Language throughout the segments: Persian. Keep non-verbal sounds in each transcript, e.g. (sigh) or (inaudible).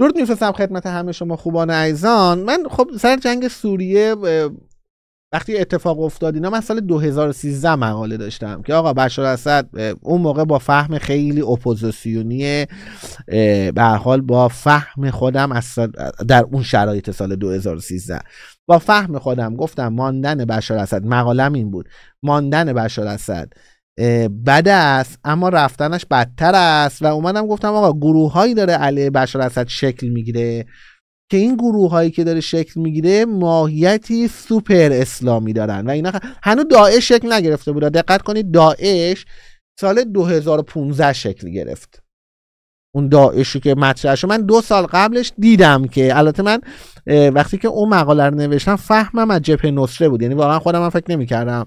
درود میفرستم خدمت همه شما خوبان عزیزان من خب سر جنگ سوریه وقتی اتفاق افتاد اینا من سال 2013 مقاله داشتم که آقا بشار اسد اون موقع با فهم خیلی اپوزیسیونی به حال با فهم خودم در اون شرایط سال 2013 با فهم خودم گفتم ماندن بشار اسد مقالم این بود ماندن بشار اسد بد است اما رفتنش بدتر است و اومدم گفتم آقا هایی داره علی بشار اسد شکل میگیره که این گروه هایی که داره شکل میگیره ماهیتی سوپر اسلامی دارن و اینا خ... هنوز داعش شکل نگرفته بود دقت کنید داعش سال 2015 شکل گرفت اون داعشی که مطرح شد من دو سال قبلش دیدم که البته من وقتی که اون مقاله رو نوشتم فهمم از جبهه نصره بود یعنی واقعا خودم من فکر نمیکردم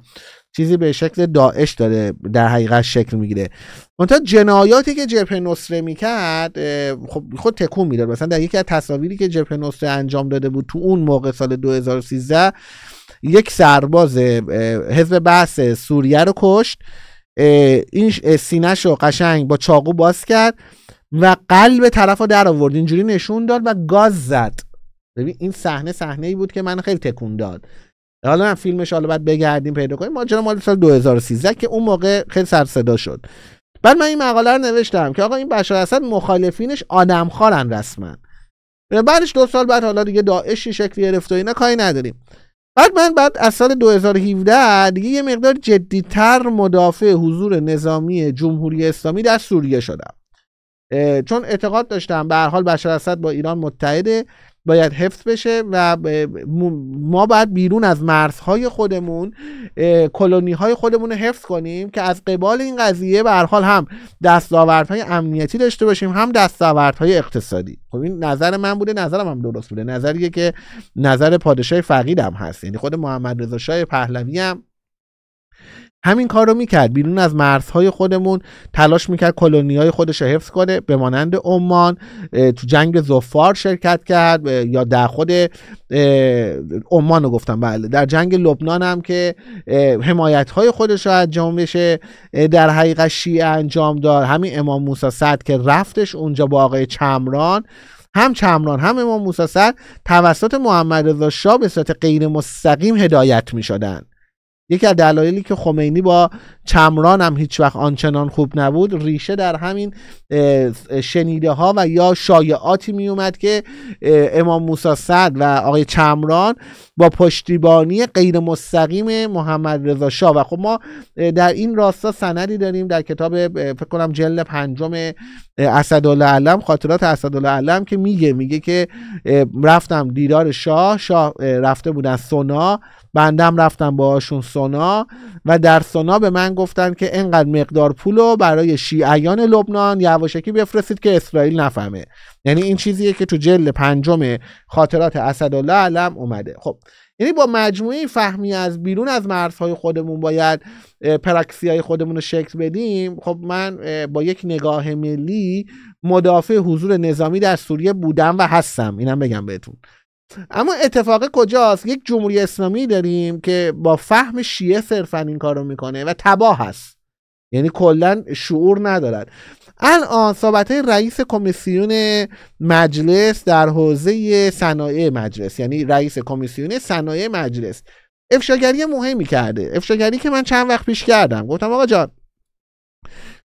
چیزی به شکل داعش داره در حقیقت شکل میگیره منتها جنایاتی که جبهه نصره میکرد خب خود تکون میداد مثلا در یکی از تصاویری که جبهه نصره انجام داده بود تو اون موقع سال 2013 یک سرباز حزب بحث سوریه رو کشت این سینش رو قشنگ با چاقو باز کرد و قلب طرف رو در آورد اینجوری نشون داد و گاز زد ببین این صحنه صحنه ای بود که من خیلی تکون داد حالا من فیلمش حالا بعد بگردیم پیدا کنیم ماجرا مال سال 2013 که اون موقع خیلی سر صدا شد بعد من این مقاله رو نوشتم که آقا این بشار اسد مخالفینش آدمخوارن رسما یعنی بعدش دو سال بعد حالا دیگه داعشی شکلی گرفت و اینا کاری نداریم بعد من بعد از سال 2017 دیگه یه مقدار جدیتر مدافع حضور نظامی جمهوری اسلامی در سوریه شدم چون اعتقاد داشتم به هر حال بشار اسد با ایران متحده باید حفظ بشه و ما باید بیرون از مرزهای خودمون کلونی های خودمون رو حفظ کنیم که از قبال این قضیه به حال هم دستاوردهای امنیتی داشته باشیم هم دستاوردهای اقتصادی خب این نظر من بوده نظرم هم درست بوده نظریه که نظر پادشاه فقیدم هست یعنی خود محمد رضا شاه پهلوی هم همین کار رو میکرد بیرون از مرزهای خودمون تلاش میکرد کلونی های خودش رو حفظ کنه به مانند عمان تو جنگ زفار شرکت کرد یا در خود عمان رو گفتم بله در جنگ لبنان هم که حمایت های خودش رو از جنبش در حقیقت شیعه انجام داد همین امام موسی صد که رفتش اونجا با آقای چمران هم چمران هم امام موسی توسط محمد رضا شاه به صورت غیر مستقیم هدایت می یکی از دلایلی که خمینی با چمران هم هیچ وقت آنچنان خوب نبود ریشه در همین شنیده ها و یا شایعاتی می اومد که امام موسا صد و آقای چمران با پشتیبانی غیر مستقیم محمد رضا شاه و خب ما در این راستا سندی داریم در کتاب فکر کنم جلد پنجم اسدالله علم خاطرات اسدالله علم که میگه میگه که رفتم دیدار شاه شاه رفته بودن سونا بندم رفتم باهاشون سونا و در سونا به من گفتن که انقدر مقدار پولو برای شیعیان لبنان یواشکی بفرستید که اسرائیل نفهمه یعنی این چیزیه که تو جل پنجم خاطرات اسدالله علم اومده خب یعنی با مجموعه فهمی از بیرون از مرزهای خودمون باید پراکسی های خودمون رو شکل بدیم خب من با یک نگاه ملی مدافع حضور نظامی در سوریه بودم و هستم اینم بگم بهتون اما اتفاق کجاست یک جمهوری اسلامی داریم که با فهم شیعه صرفا این کارو میکنه و تباه هست یعنی کلا شعور ندارد الان صحبت رئیس کمیسیون مجلس در حوزه صنایع مجلس یعنی رئیس کمیسیون صنایع مجلس افشاگری مهمی کرده افشاگری که من چند وقت پیش کردم گفتم آقا جان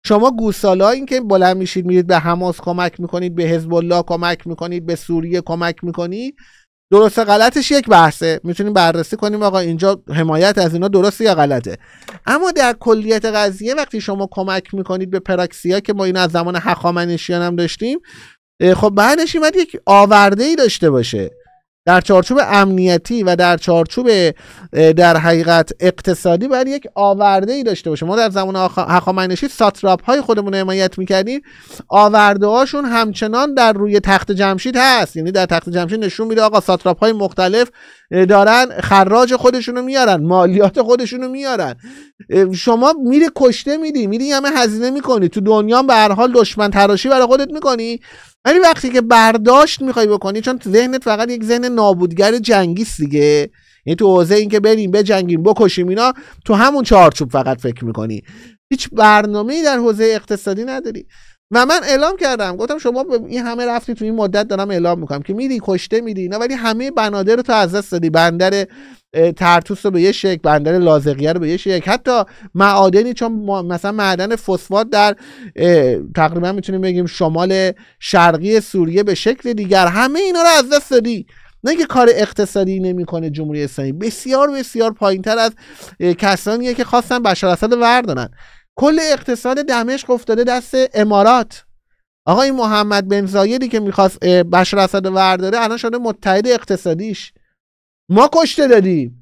شما گوسالا این که بلند میشید میرید به حماس کمک میکنید به حزب الله کمک میکنید به سوریه کمک میکنید درسته غلطش یک بحثه میتونیم بررسی کنیم آقا اینجا حمایت از اینا درسته یا غلطه اما در کلیت قضیه وقتی شما کمک میکنید به پراکسیا که ما این از زمان هخامنشیان هم داشتیم خب بعدش باید یک آورده ای داشته باشه در چارچوب امنیتی و در چارچوب در حقیقت اقتصادی باید یک آورده ای داشته باشه ما در زمان هخامنشی ساتراپ های خودمون حمایت میکردیم آورده هاشون همچنان در روی تخت جمشید هست یعنی در تخت جمشید نشون میده آقا ساتراپ های مختلف دارن خراج خودشونو میارن مالیات خودشونو میارن شما میره کشته میدی میری همه هزینه میکنی تو دنیا به هر حال دشمن تراشی برای خودت میکنی ولی وقتی که برداشت میخوای بکنی چون ذهنت فقط یک ذهن نابودگر جنگی دیگه یعنی تو حوزه این که بریم بجنگیم بکشیم اینا تو همون چارچوب فقط فکر میکنی هیچ برنامه‌ای در حوزه اقتصادی نداری و من اعلام کردم گفتم شما به این همه رفتی تو این مدت دارم اعلام میکنم که میری کشته میری اینا ولی همه بنادر رو تو از دست دادی بندر ترتوس رو به یه شکل بندر لازقیه رو به یه شکل حتی معادنی چون مثلا معدن فسفات در تقریبا میتونیم بگیم شمال شرقی سوریه به شکل دیگر همه اینا رو از دست دادی نه که کار اقتصادی نمیکنه جمهوری اسلامی بسیار بسیار پایینتر از کسانیه که خواستن بشار اسد وردانن کل اقتصاد دمشق افتاده دست امارات آقای محمد بن زایدی که میخواست بشار اسد ورداره الان شده متحد اقتصادیش ما کشته دادیم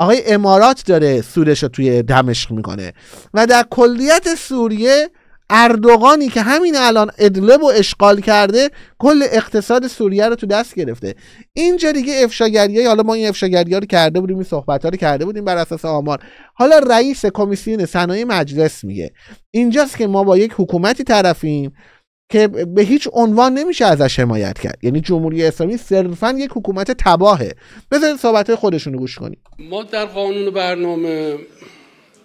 آقای امارات داره سودش رو توی دمشق میکنه و در کلیت سوریه اردوغانی که همین الان ادلب و اشغال کرده کل اقتصاد سوریه رو تو دست گرفته اینجا دیگه افشاگری حالا ما این افشاگری رو کرده بودیم این صحبت ها رو کرده بودیم بر اساس آمار حالا رئیس کمیسیون صنایع مجلس میگه اینجاست که ما با یک حکومتی طرفیم که به هیچ عنوان نمیشه ازش حمایت کرد یعنی جمهوری اسلامی صرفا یک حکومت تباهه بذارید صحبت خودشون رو گوش کنید ما در قانون برنامه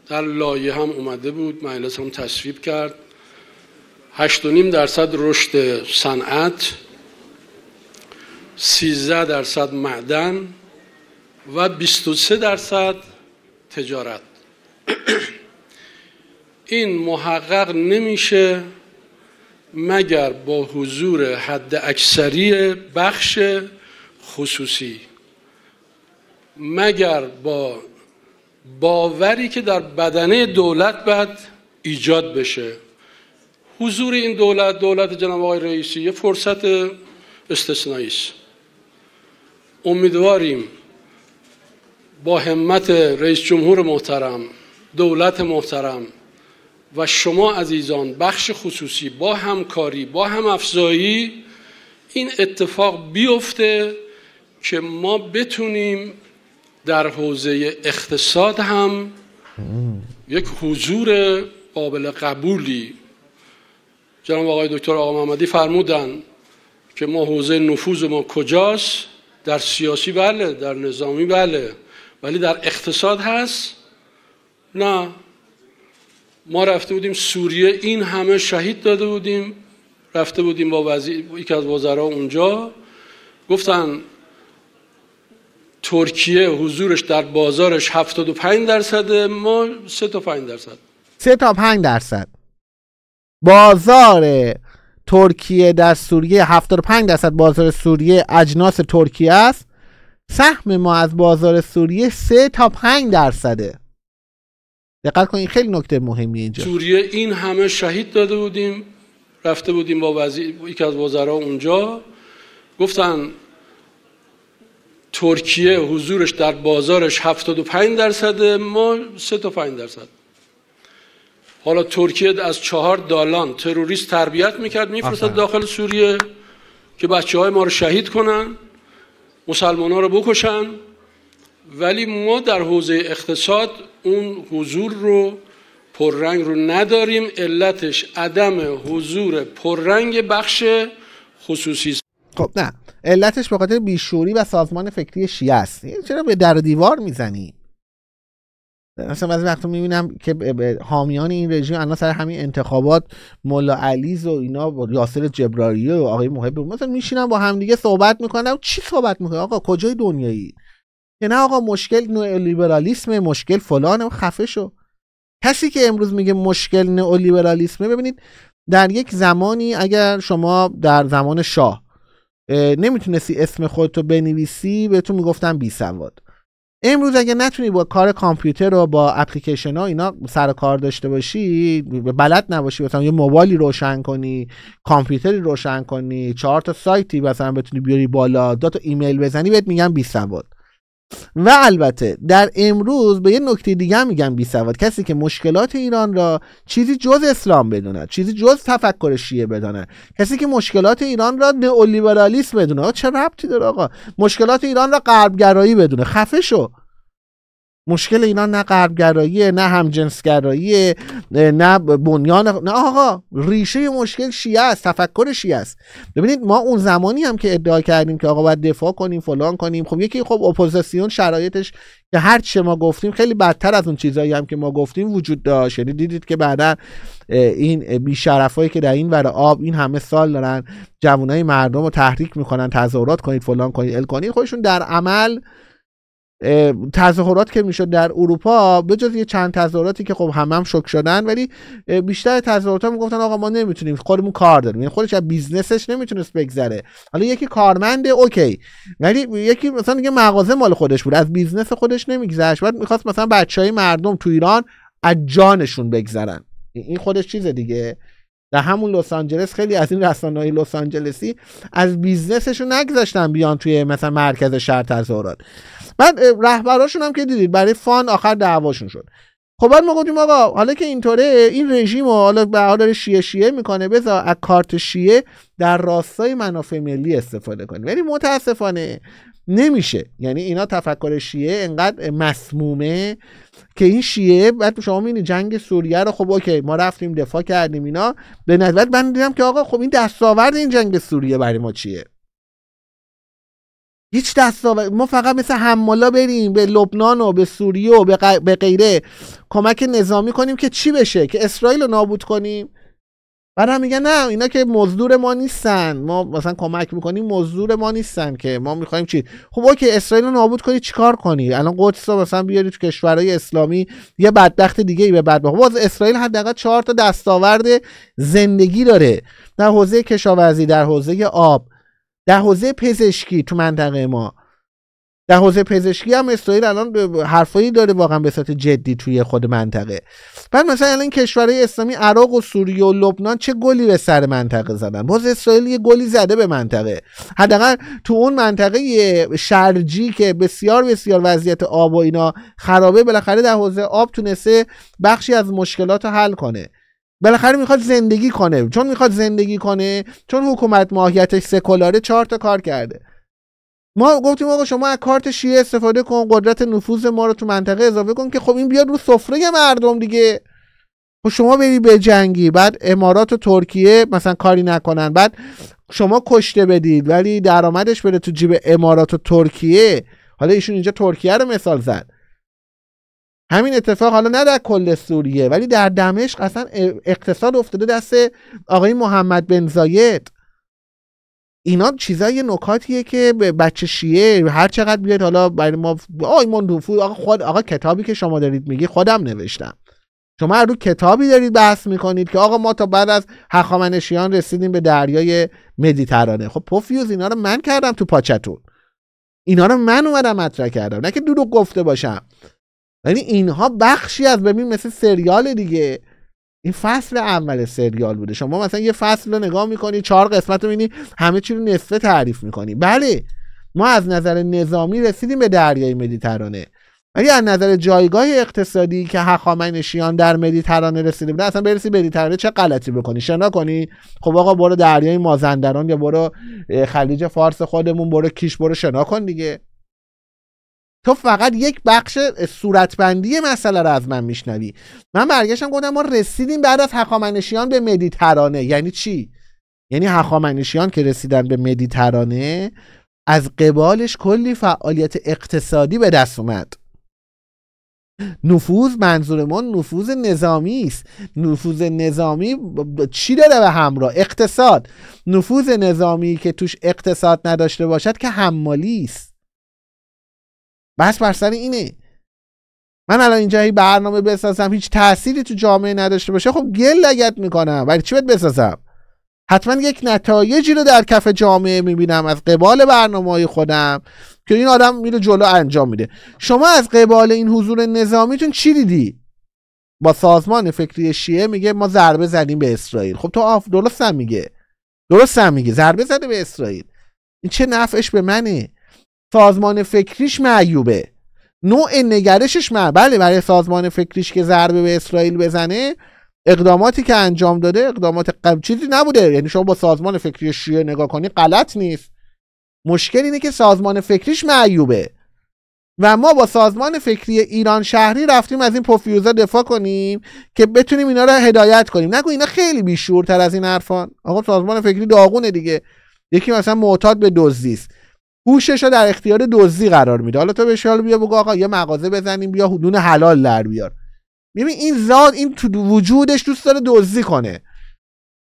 در لایه هم اومده بود مجلس هم تصویب کرد 8.5 درصد رشد صنعت 13 درصد معدن و 23 درصد تجارت (clears throat) این محقق نمیشه مگر با حضور حد اکثری بخش خصوصی مگر با باوری که در بدنه دولت بعد ایجاد بشه حضور این دولت دولت جناب آقای رئیسی یه فرصت استثنایی است امیدواریم با همت رئیس جمهور محترم دولت محترم و شما عزیزان بخش خصوصی با همکاری با هم افزایی این اتفاق بیفته که ما بتونیم در حوزه اقتصاد هم یک حضور قابل قبولی جناب آقای دکتر آقا محمدی فرمودن که ما حوزه نفوذ ما کجاست در سیاسی بله در نظامی بله ولی در اقتصاد هست نه ما رفته بودیم سوریه این همه شهید داده بودیم رفته بودیم با وزی... یکی از وزرا اونجا گفتن ترکیه حضورش در بازارش 75 درصده ما 3 تا 5 درصد 3 تا 5 درصد بازار ترکیه در سوریه 75 درصد بازار سوریه اجناس ترکیه است سهم ما از بازار سوریه 3 تا 5 درصده دقت این خیلی نکته مهمی اینجا سوریه این همه شهید داده بودیم رفته بودیم با وزیر یکی از وزرا اونجا گفتن ترکیه حضورش در بازارش 75 درصده ما 3 تا 5 درصد حالا ترکیه از چهار دالان تروریست تربیت میکرد میفرستد داخل سوریه که بچه های ما رو شهید کنن مسلمان ها رو بکشن ولی ما در حوزه اقتصاد اون حضور رو پررنگ رو نداریم علتش عدم حضور پررنگ بخش خصوصی خب نه علتش به خاطر بیشوری و سازمان فکری شیعه است یعنی چرا به در دیوار میزنی مثلا بعضی وقتا میبینم که حامیان این رژیم الان سر همین انتخابات ملا علیز و اینا و یاسر جبراری و آقای محب مثلا میشینم با همدیگه صحبت میکنم چی صحبت میکنه آقا کجای دنیایی که نه آقا مشکل نئولیبرالیسم مشکل فلان خفه شو کسی که امروز میگه مشکل نئولیبرالیسمه ببینید در یک زمانی اگر شما در زمان شاه نمیتونستی اسم خودتو بنویسی بهتون میگفتن بی سواد امروز اگه نتونی با کار کامپیوتر و با اپلیکیشن ها اینا سر کار داشته باشی بلد نباشی مثلا یه موبایلی روشن کنی کامپیوتری روشن کنی چهار تا سایتی مثلا بتونی بیاری بالا دو تا ایمیل بزنی بهت میگن بی سواد و البته در امروز به یه نکته دیگه میگم بی سواد کسی که مشکلات ایران را چیزی جز اسلام بدونه چیزی جز تفکر شیعه بدونه کسی که مشکلات ایران را نئولیبرالیسم بدونه چه ربطی داره آقا مشکلات ایران را غربگرایی بدونه خفه شو مشکل اینا نه غربگرایی نه همجنسگراییه نه بنیان نه آقا ریشه مشکل شیعه است تفکر شیعه است ببینید ما اون زمانی هم که ادعا کردیم که آقا باید دفاع کنیم فلان کنیم خب یکی خب اپوزیسیون شرایطش که هر چه ما گفتیم خیلی بدتر از اون چیزایی هم که ما گفتیم وجود داشت یعنی دیدید که بعدا این بیشرفایی که در این ور آب این همه سال دارن جوانای مردم رو تحریک میکنن تظاهرات کنید فلان کنید ال کنید خودشون در عمل تظاهرات که میشد در اروپا به جز یه چند تظاهراتی که خب همم هم شک شدن ولی بیشتر تظاهرات ها میگفتن آقا ما نمیتونیم خودمون کار داریم یعنی خودش از بیزنسش نمیتونست بگذره حالا یکی کارمند اوکی ولی یکی مثلا یه مغازه مال خودش بود از بیزنس خودش نمیگذشت بعد میخواست مثلا بچه های مردم تو ایران از جانشون بگذرن این خودش چیز دیگه در همون لس آنجلس خیلی از این رسانه لس آنجلسی از بیزنسشون نگذاشتن بیان توی مثلا مرکز شهر تظاهرات من رهبراشون هم که دیدید برای فان آخر دعواشون شد خب بعد ما گفتیم آقا حالا که اینطوره این رژیم و حالا به حال شیعه شیعه میکنه بذار از کارت شیعه در راستای منافع ملی استفاده کنیم ولی یعنی متاسفانه نمیشه یعنی اینا تفکر شیعه انقدر مسمومه که این شیعه بعد شما میبینید جنگ سوریه رو خب اوکی ما رفتیم دفاع کردیم اینا به نظرت من دیدم که آقا خب این دستاورد این جنگ سوریه برای ما چیه هیچ ما فقط مثل حمالا بریم به لبنان و به سوریه و به, غ... به غیره کمک نظامی کنیم که چی بشه که اسرائیل رو نابود کنیم بعد هم میگن نه اینا که مزدور ما نیستن ما مثلا کمک میکنیم مزدور ما نیستن که ما میخوایم چی خب اوکی اسرائیل رو نابود کنی چیکار کنی الان قدس رو مثلا بیاری تو کشورهای اسلامی یه بدبخت دیگه ای به بدبخت باز اسرائیل حداقل چهار تا دستاورد زندگی داره در حوزه کشاورزی در حوزه آب در حوزه پزشکی تو منطقه ما در حوزه پزشکی هم اسرائیل الان حرفایی داره واقعا به صورت جدی توی خود منطقه بعد مثلا الان کشورهای اسلامی عراق و سوریه و لبنان چه گلی به سر منطقه زدن باز اسرائیل یه گلی زده به منطقه حداقل تو اون منطقه شرجی که بسیار بسیار وضعیت آب و اینا خرابه بالاخره در حوزه آب تونسته بخشی از مشکلات رو حل کنه بالاخره میخواد زندگی کنه چون میخواد زندگی کنه چون حکومت ماهیتش سکولاره چهار تا کار کرده ما گفتیم آقا شما از کارت شیعه استفاده کن قدرت نفوذ ما رو تو منطقه اضافه کن که خب این بیاد رو سفره مردم دیگه خب شما بری به جنگی بعد امارات و ترکیه مثلا کاری نکنن بعد شما کشته بدید ولی درآمدش بره تو جیب امارات و ترکیه حالا ایشون اینجا ترکیه رو مثال زد همین اتفاق حالا نه در کل سوریه ولی در دمشق اصلا اقتصاد افتاده دست آقای محمد بن زاید اینا چیزای نکاتیه که به بچه شیعه هر چقدر بیاد حالا برای ما آی من آقا خود آقا کتابی که شما دارید میگی خودم نوشتم شما هر رو کتابی دارید بحث میکنید که آقا ما تا بعد از هخامنشیان رسیدیم به دریای مدیترانه خب پوفیوز اینا رو من کردم تو پاچتون اینا رو من اومدم مطرح کردم نه که دروغ گفته باشم یعنی اینها بخشی از ببین مثل سریال دیگه این فصل اول سریال بوده شما مثلا یه فصل رو نگاه میکنی چهار قسمت رو میبینی همه چی رو نصفه تعریف میکنی بله ما از نظر نظامی رسیدیم به دریای مدیترانه ولی از نظر جایگاه اقتصادی که هخامنشیان در مدیترانه رسیده بودن اصلا برسی مدیترانه چه غلطی بکنی شنا کنی خب آقا برو دریای مازندران یا برو خلیج فارس خودمون برو کیش برو شنا کن دیگه تو فقط یک بخش صورتبندی مسئله رو از من میشنوی من برگشتم گفتم ما رسیدیم بعد از هخامنشیان به مدیترانه یعنی چی یعنی هخامنشیان که رسیدن به مدیترانه از قبالش کلی فعالیت اقتصادی به دست اومد نفوذ منظورمون نفوذ نظامی است نفوذ نظامی چی داره به همراه اقتصاد نفوذ نظامی که توش اقتصاد نداشته باشد که حمالی است بس بر سر اینه من الان اینجا هی برنامه بسازم هیچ تأثیری تو جامعه نداشته باشه خب گل لگت میکنم ولی چی باید بسازم حتما یک نتایجی رو در کف جامعه میبینم از قبال برنامه های خودم که این آدم میره جلو انجام میده شما از قبال این حضور نظامیتون چی دیدی با سازمان فکری شیعه میگه ما ضربه زدیم به اسرائیل خب تو آف درست هم میگه درست هم میگه ضربه زده به اسرائیل این چه نفعش به منه سازمان فکریش معیوبه نوع نگرشش معیوبه بله برای سازمان فکریش که ضربه به اسرائیل بزنه اقداماتی که انجام داده اقدامات قبل چیزی نبوده یعنی شما با سازمان فکری شیعه نگاه کنی غلط نیست مشکل اینه که سازمان فکریش معیوبه و ما با سازمان فکری ایران شهری رفتیم از این پوفیوزا دفاع کنیم که بتونیم اینا رو هدایت کنیم نگو اینا خیلی بیشورتر از این حرفان آقا سازمان فکری داغونه دیگه یکی مثلا معتاد به دزدی است هوشش رو در اختیار دزدی قرار میده حالا تو بهش حال بیا بگو آقا یه مغازه بزنیم بیا حدود حلال در بیار ببین این زاد این تو وجودش دوست داره دزدی کنه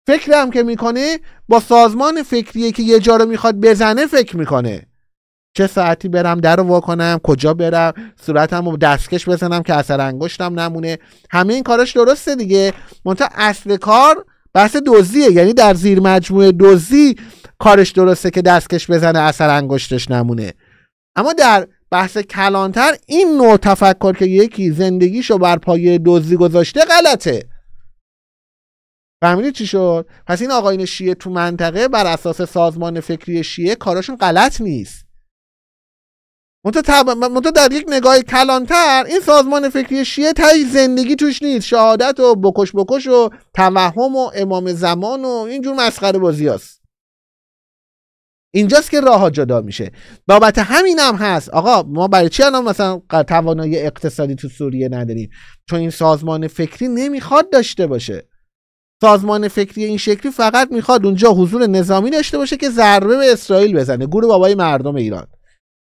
فکرم که میکنه با سازمان فکریه که یه جا رو میخواد بزنه فکر میکنه چه ساعتی برم در رو واکنم کجا برم صورتم رو دستکش بزنم که اثر انگشتم نمونه همه این کاراش درسته دیگه منتها اصل کار بحث دزدیه یعنی در زیر مجموعه دزدی کارش درسته که دستکش بزنه اثر انگشتش نمونه اما در بحث کلانتر این نوع تفکر که یکی زندگیشو بر پایه دزدی گذاشته غلطه فهمیدید چی شد پس این آقایین شیعه تو منطقه بر اساس سازمان فکری شیعه کاراشون غلط نیست منتها در یک نگاه کلانتر این سازمان فکری شیعه تایی زندگی توش نیست شهادت و بکش بکش و توهم و امام زمان و اینجور مسخره بازی هست. اینجاست که راه ها جدا میشه بابت همین هم هست آقا ما برای چی الان مثلا توانایی اقتصادی تو سوریه نداریم چون این سازمان فکری نمیخواد داشته باشه سازمان فکری این شکلی فقط میخواد اونجا حضور نظامی داشته باشه که ضربه به اسرائیل بزنه گروه بابای مردم ایران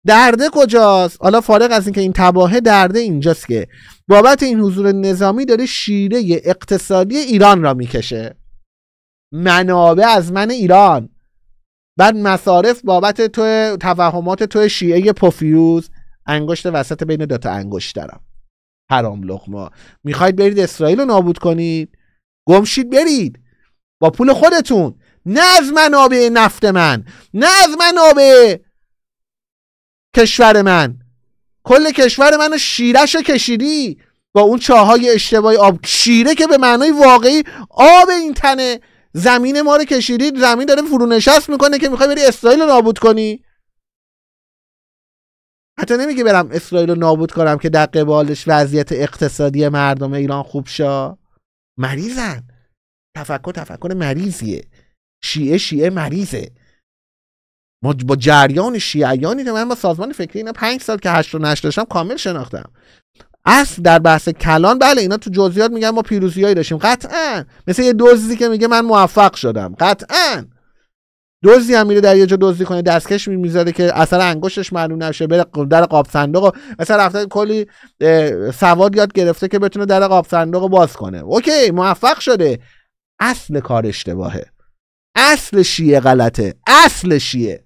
درده کجاست حالا فارغ از اینکه این تباهه درده اینجاست که بابت این حضور نظامی داره شیره اقتصادی ایران را میکشه منابع از من ایران بعد مصارف بابت تو توهمات تو شیعه پوفیوز انگشت وسط بین دوتا انگشت دارم حرام لقما میخواید برید اسرائیل رو نابود کنید گمشید برید با پول خودتون نه از منابع نفت من نه از منابع کشور من کل کشور منو شیرش کشیدی با اون چاهای اشتباهی آب شیره که به معنای واقعی آب این تنه زمین ما رو کشیدید زمین داره فرونشست میکنه که میخوای بری اسرائیل رو نابود کنی حتی نمیگه برم اسرائیل رو نابود کنم که در قبالش وضعیت اقتصادی مردم ایران خوب شا مریضن تفکر تفکر مریضیه شیعه شیعه مریضه ما با جریان شیعیانی که من با سازمان فکری اینا پنج سال که هشت و نشت داشتم کامل شناختم اصل در بحث کلان بله اینا تو جزئیات میگن ما پیروزیایی داشتیم قطعا مثل یه دوزی که میگه من موفق شدم قطعا دزدی هم میره در یه جا دزدی کنه دستکش میذاره که اثر انگشتش معلوم نشه بره در قاب صندوق و مثلا رفته کلی سواد یاد گرفته که بتونه در قاب صندوق باز کنه اوکی موفق شده اصل کار اشتباهه اصل شیه غلطه اصل شیه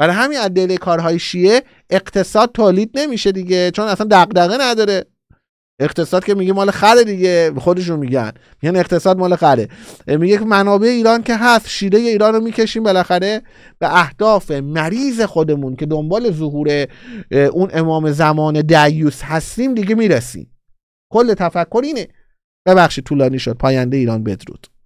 برای همین از کارهای شیعه اقتصاد تولید نمیشه دیگه چون اصلا دغدغه نداره اقتصاد که میگه مال خره دیگه خودشون میگن میگن اقتصاد مال خره میگه که منابع ایران که هست شیره ایران رو میکشیم بالاخره به اهداف مریض خودمون که دنبال ظهور اون امام زمان دیوس هستیم دیگه میرسیم کل تفکر اینه ببخشید طولانی شد پاینده ایران بدرود